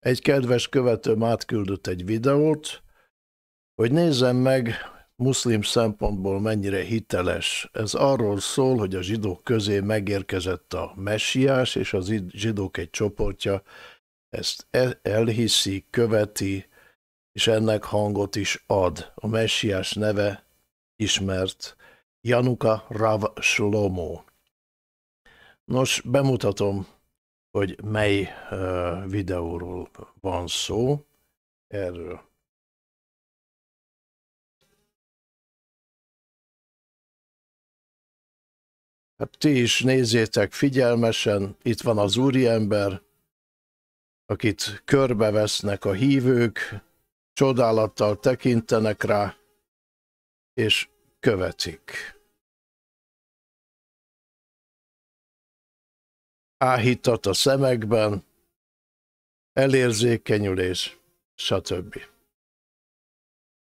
Egy kedves követőm átküldött egy videót, hogy nézzem meg, muszlim szempontból mennyire hiteles. Ez arról szól, hogy a zsidók közé megérkezett a messiás, és az zsidók egy csoportja ezt e-, elhiszi, követi, és ennek hangot is ad. A messiás neve ismert Januka Rav Shlomo. Nos, bemutatom hogy mely videóról van szó erről. Hát ti is nézzétek figyelmesen, itt van az úriember, akit körbevesznek a hívők, csodálattal tekintenek rá, és követik. áhítat a szemekben, elérzékenyülés, stb.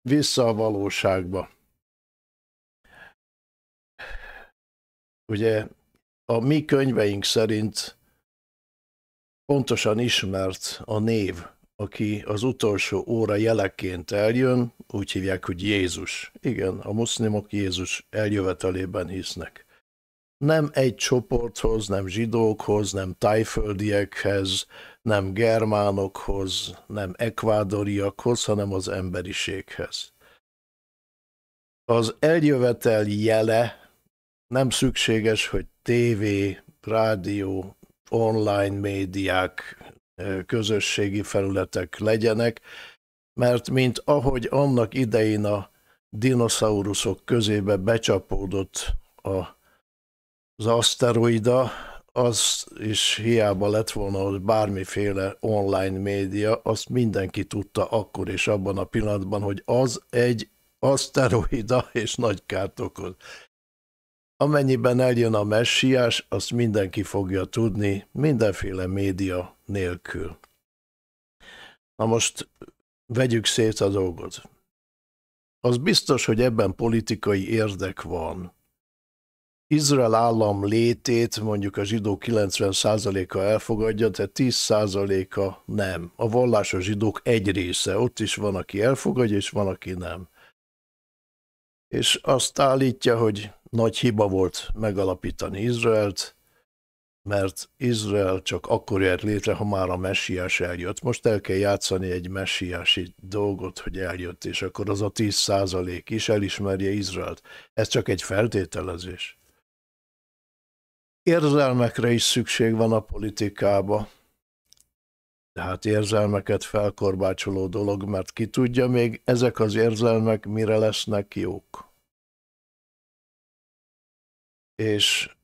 Vissza a valóságba. Ugye a mi könyveink szerint pontosan ismert a név, aki az utolsó óra jeleként eljön, úgy hívják, hogy Jézus. Igen, a muszlimok Jézus eljövetelében hisznek nem egy csoporthoz, nem zsidókhoz, nem tájföldiekhez, nem germánokhoz, nem ekvádoriakhoz, hanem az emberiséghez. Az eljövetel jele nem szükséges, hogy TV, rádió, online médiák, közösségi felületek legyenek, mert mint ahogy annak idején a dinoszauruszok közébe becsapódott a az aszteroida, az is hiába lett volna, hogy bármiféle online média, azt mindenki tudta akkor és abban a pillanatban, hogy az egy aszteroida és nagy kárt okoz. Amennyiben eljön a messiás, azt mindenki fogja tudni, mindenféle média nélkül. Na most vegyük szét a dolgot. Az biztos, hogy ebben politikai érdek van – Izrael állam létét mondjuk a zsidó 90%-a elfogadja, tehát 10%-a nem. A vallásos zsidók egy része, ott is van, aki elfogadja, és van, aki nem. És azt állítja, hogy nagy hiba volt megalapítani Izraelt, mert Izrael csak akkor jött létre, ha már a messiás eljött. Most el kell játszani egy messiási dolgot, hogy eljött, és akkor az a 10 százalék is elismerje Izraelt. Ez csak egy feltételezés érzelmekre is szükség van a politikába. Tehát érzelmeket felkorbácsoló dolog, mert ki tudja még, ezek az érzelmek mire lesznek jók. És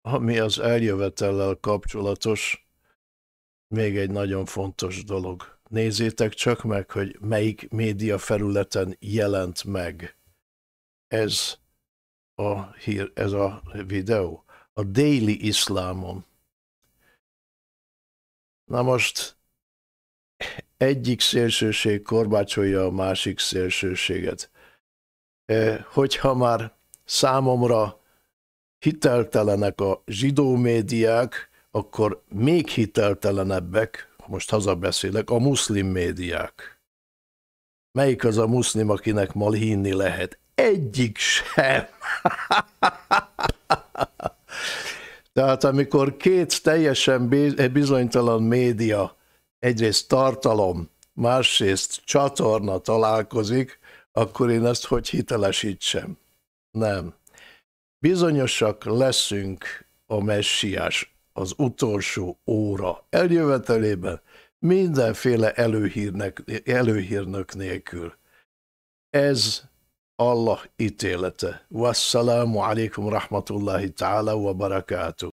ami az eljövetellel kapcsolatos, még egy nagyon fontos dolog. Nézzétek csak meg, hogy melyik média felületen jelent meg ez a hír, ez a videó. A Daily Islamon. Na most egyik szélsőség korbácsolja a másik szélsőséget. E, hogyha már számomra hiteltelenek a zsidó médiák, akkor még hiteltelenebbek, most hazabeszélek, a muszlim médiák. Melyik az a muszlim, akinek ma hinni lehet? Egyik sem. Tehát amikor két teljesen bizonytalan média, egyrészt tartalom, másrészt csatorna találkozik, akkor én ezt hogy hitelesítsem? Nem. Bizonyosak leszünk a messiás az utolsó óra eljövetelében, mindenféle előhírnek, előhírnök nélkül. Ez الله إتيلته والسلام عليكم ورحمة الله تعالى وبركاته